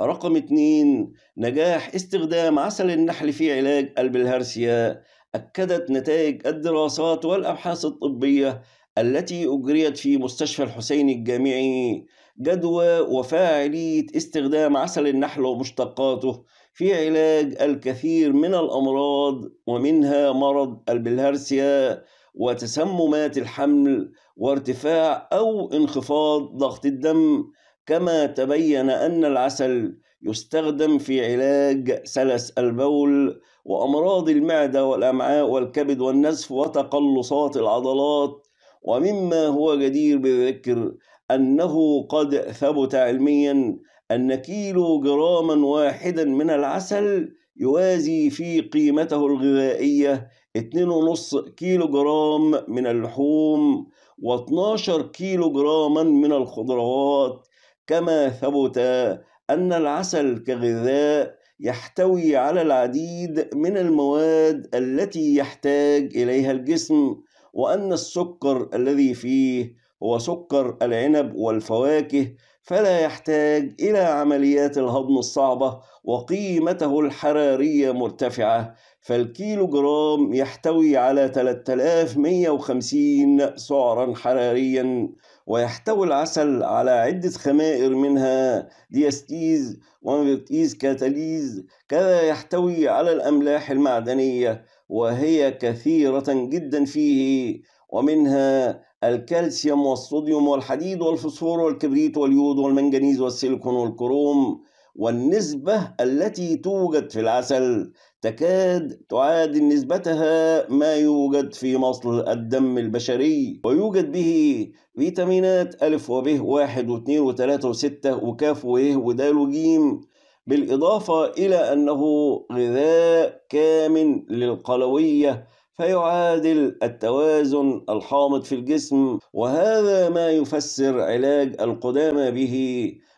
رقم اتنين نجاح استخدام عسل النحل في علاج قلب الهرسيا أكدت نتائج الدراسات والأبحاث الطبية التي أجريت في مستشفى الحسين الجامعي جدوى وفاعلية استخدام عسل النحل ومشتقاته في علاج الكثير من الأمراض ومنها مرض البلهارسيا وتسممات الحمل وارتفاع أو انخفاض ضغط الدم كما تبين أن العسل يستخدم في علاج سلس البول وأمراض المعدة والأمعاء والكبد والنزف وتقلصات العضلات ومما هو جدير بالذكر أنه قد ثبت علميا أن كيلو جراما واحدا من العسل يوازي في قيمته الغذائية 2.5 كيلو جرام من اللحوم و12 كيلو جراما من الخضروات كما ثبت أن العسل كغذاء يحتوي على العديد من المواد التي يحتاج إليها الجسم وأن السكر الذي فيه وسكر العنب والفواكه فلا يحتاج إلى عمليات الهضم الصعبة وقيمته الحرارية مرتفعة فالكيلو جرام يحتوي على 3150 سعرا حراريا ويحتوي العسل على عدة خمائر منها ديستيز وانفرتيز كاتاليز كذا يحتوي على الأملاح المعدنية وهي كثيرة جدا فيه ومنها الكالسيوم والصوديوم والحديد والفسفور والكبريت واليود والمنجنيز والسيليكون والكروم والنسبة التي توجد في العسل تكاد تعادل نسبتها ما يوجد في مصل الدم البشري ويوجد به فيتامينات ألف وب واحد واثنين وثلاثة وستة وكاف وإيه ودال وجيم بالإضافة إلى أنه غذاء كامن للقلوية فيعادل التوازن الحامض في الجسم وهذا ما يفسر علاج القدامى به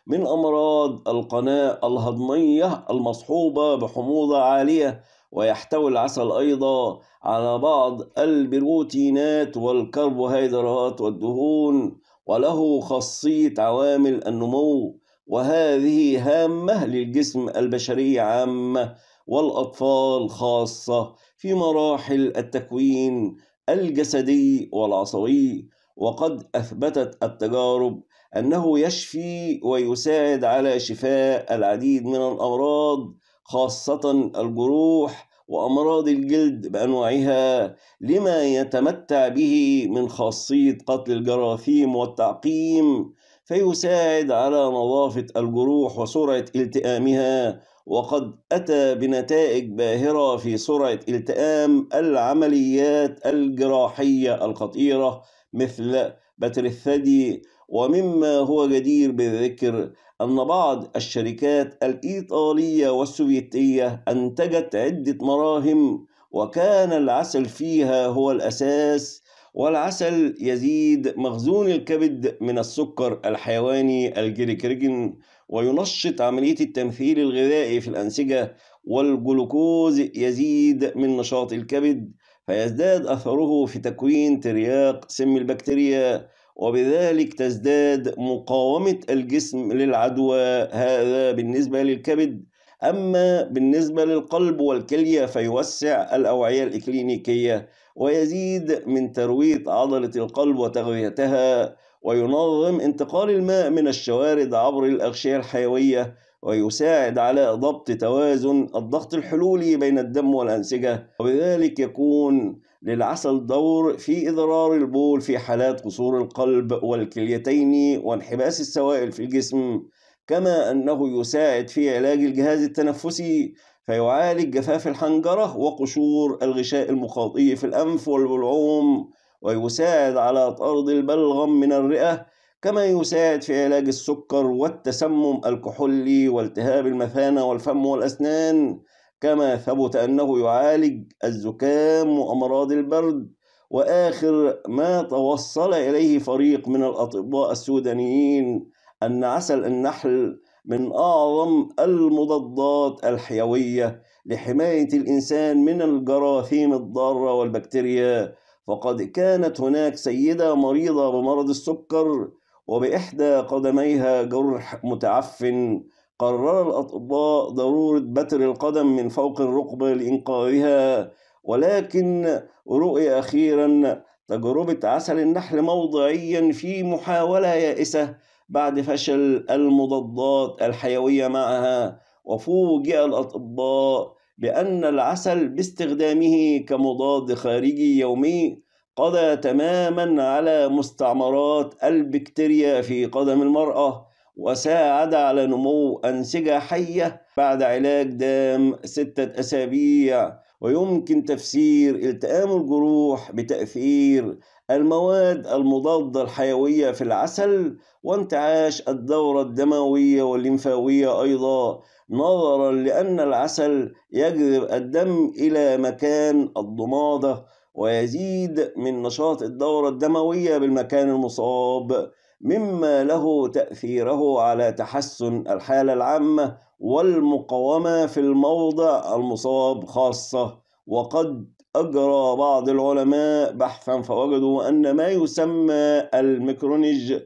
من أمراض القناة الهضمية المصحوبة بحموضة عالية ويحتوي العسل أيضا على بعض البروتينات والكربوهيدرات والدهون وله خاصية عوامل النمو وهذه هامة للجسم البشري عامة والأطفال خاصة في مراحل التكوين الجسدي والعصبي وقد أثبتت التجارب أنه يشفي ويساعد على شفاء العديد من الأمراض خاصة الجروح وأمراض الجلد بأنواعها لما يتمتع به من خاصية قتل الجراثيم والتعقيم فيساعد على نظافة الجروح وسرعة التئامها وقد أتى بنتائج باهرة في سرعة التئام العمليات الجراحية الخطيرة مثل بتر الثدي ومما هو جدير بالذكر أن بعض الشركات الإيطالية والسوفيتية أنتجت عدة مراهم وكان العسل فيها هو الأساس والعسل يزيد مخزون الكبد من السكر الحيواني الجليكريجين وينشط عملية التمثيل الغذائي في الأنسجة والجلوكوز يزيد من نشاط الكبد فيزداد أثره في تكوين ترياق سم البكتيريا وبذلك تزداد مقاومة الجسم للعدوى هذا بالنسبة للكبد أما بالنسبة للقلب والكلية فيوسع الأوعية الإكلينيكية ويزيد من تروية عضلة القلب وتغذيتها وينظم انتقال الماء من الشوارد عبر الأغشية الحيوية ويساعد على ضبط توازن الضغط الحلولي بين الدم والأنسجة وبذلك يكون للعسل دور في إضرار البول في حالات قصور القلب والكليتين وانحباس السوائل في الجسم كما أنه يساعد في علاج الجهاز التنفسي فيعالج جفاف الحنجرة وقشور الغشاء المخاطي في الأنف والبلعوم ويساعد على طرد البلغم من الرئة كما يساعد في علاج السكر والتسمم الكحولي والتهاب المثانة والفم والأسنان كما ثبت أنه يعالج الزكام وأمراض البرد وآخر ما توصل إليه فريق من الأطباء السودانيين أن عسل النحل من أعظم المضادات الحيوية لحماية الإنسان من الجراثيم الضارة والبكتيريا فقد كانت هناك سيدة مريضة بمرض السكر وبإحدى قدميها جرح متعفن قرر الأطباء ضرورة بتر القدم من فوق الركبة لإنقاذها ولكن رؤي أخيرا تجربة عسل النحل موضعيا في محاولة يائسة بعد فشل المضادات الحيوية معها وفوجئ الأطباء بأن العسل باستخدامه كمضاد خارجي يومي قضى تماما على مستعمرات البكتيريا في قدم المرأة وساعد على نمو أنسجة حية بعد علاج دام ستة أسابيع ويمكن تفسير التئام الجروح بتأثير المواد المضادة الحيوية في العسل وانتعاش الدورة الدموية والليمفاوية أيضا نظرا لأن العسل يجذب الدم إلى مكان الضمادة ويزيد من نشاط الدورة الدموية بالمكان المصاب مما له تأثيره على تحسن الحالة العامة والمقاومة في الموضع المصاب خاصة وقد أجرى بعض العلماء بحثا فوجدوا أن ما يسمى الميكرونيج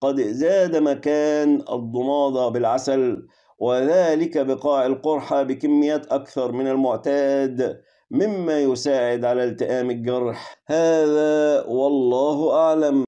قد زاد مكان الضمادة بالعسل وذلك بقاع القرحة بكميات أكثر من المعتاد مما يساعد على التئام الجرح هذا والله أعلم